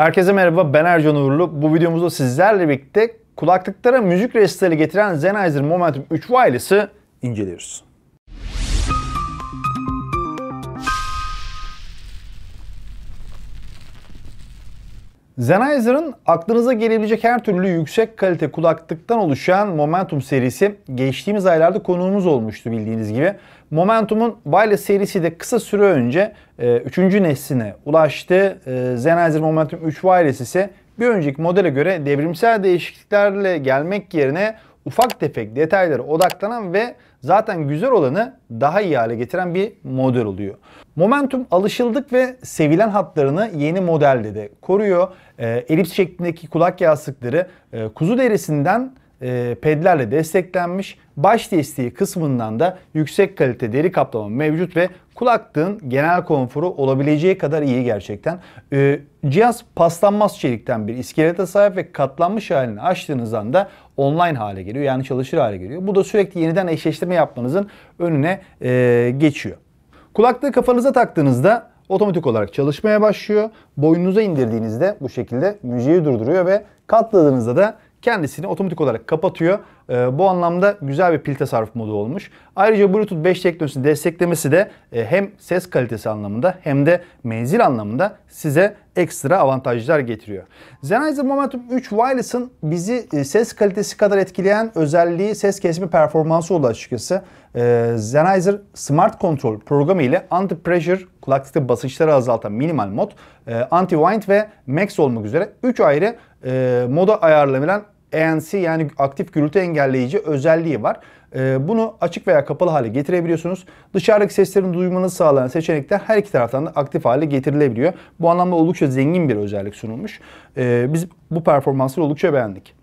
Herkese merhaba ben Ercan Uğurlu. Bu videomuzda sizlerle birlikte kulaklıklara müzik resitali getiren Sennheiser Momentum 3 Wireless'ı inceliyoruz. Sennheiser'ın aklınıza gelebilecek her türlü yüksek kalite kulaklıktan oluşan Momentum serisi geçtiğimiz aylarda konuğumuz olmuştu bildiğiniz gibi. Momentum'un Wireless serisi de kısa süre önce 3. E, nesline ulaştı. E, Sennheiser Momentum 3 Wireless ise bir önceki modele göre devrimsel değişikliklerle gelmek yerine ufak tefek detaylara odaklanan ve zaten güzel olanı daha iyi hale getiren bir model oluyor. Momentum alışıldık ve sevilen hatlarını yeni modelde de koruyor. E, elips şeklindeki kulak yastıkları e, kuzu derisinden e, pedlerle desteklenmiş. Baş desteği kısmından da yüksek kalite deri kaplama mevcut ve kulaklığın genel konforu olabileceği kadar iyi gerçekten. E, cihaz paslanmaz çelikten bir iskelete sahip ve katlanmış halini açtığınız anda online hale geliyor. Yani çalışır hale geliyor. Bu da sürekli yeniden eşleştirme yapmanızın önüne e, geçiyor. Kulaklığı kafanıza taktığınızda otomatik olarak çalışmaya başlıyor. Boynunuza indirdiğinizde bu şekilde müziği durduruyor ve katladığınızda da kendisini otomatik olarak kapatıyor. Ee, bu anlamda güzel bir pil tasarruf modu olmuş. Ayrıca Bluetooth 5 teknolojisini desteklemesi de e, hem ses kalitesi anlamında hem de menzil anlamında size ekstra avantajlar getiriyor. Sennheiser Momentum 3 Wireless'ın bizi e, ses kalitesi kadar etkileyen özelliği ses kesimi performansı oldu açıkçası. E, Sennheiser Smart Control programı ile Anti-Pressure kulaklıkta basınçları azaltan minimal mod, e, Anti-Wind ve Max olmak üzere 3 ayrı ee, e, moda ayarlanabilen ANC yani aktif gürültü engelleyici özelliği var. E, bunu açık veya kapalı hale getirebiliyorsunuz. Dışarıdaki seslerin duymanızı sağlayan seçenekler her iki taraftan da aktif hale getirilebiliyor. Bu anlamda oldukça zengin bir özellik sunulmuş. E, biz bu performansı oldukça beğendik.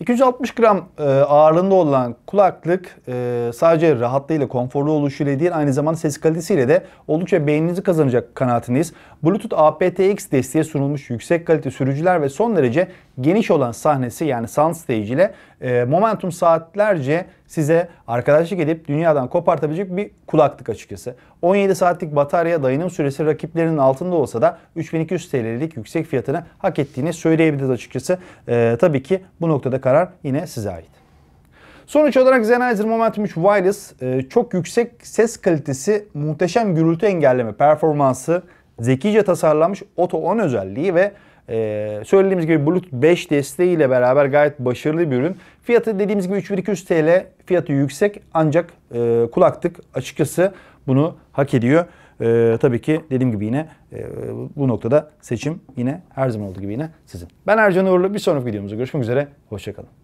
260 gram e, ağırlığında olan kulaklık e, sadece rahatlığıyla, konforlu oluşuyla değil aynı zamanda ses kalitesiyle de oldukça beğeninizi kazanacak kanaatindeyiz. Bluetooth aptX desteği sunulmuş yüksek kalite sürücüler ve son derece geniş olan sahnesi yani sound stage ile ee, momentum saatlerce size arkadaşlık edip dünyadan kopartabilecek bir kulaklık açıkçası. 17 saatlik batarya dayanım süresi rakiplerinin altında olsa da 3200 TL'lik yüksek fiyatını hak ettiğini söyleyebiliriz açıkçası. E, tabii ki bu noktada karar yine size ait. Sonuç olarak Sennheiser Momentum 3 Wireless e, çok yüksek ses kalitesi, muhteşem gürültü engelleme performansı, zekice tasarlanmış Auto 10 özelliği ve ee, söylediğimiz gibi Bluetooth 5 ile beraber gayet başarılı bir ürün. Fiyatı dediğimiz gibi 3200 TL fiyatı yüksek ancak e, kulaklık açıkçası bunu hak ediyor. Ee, tabii ki dediğim gibi yine e, bu noktada seçim yine her zaman olduğu gibi yine sizin. Ben Ercan Uğurlu. Bir sonraki videomuzda görüşmek üzere. Hoşçakalın.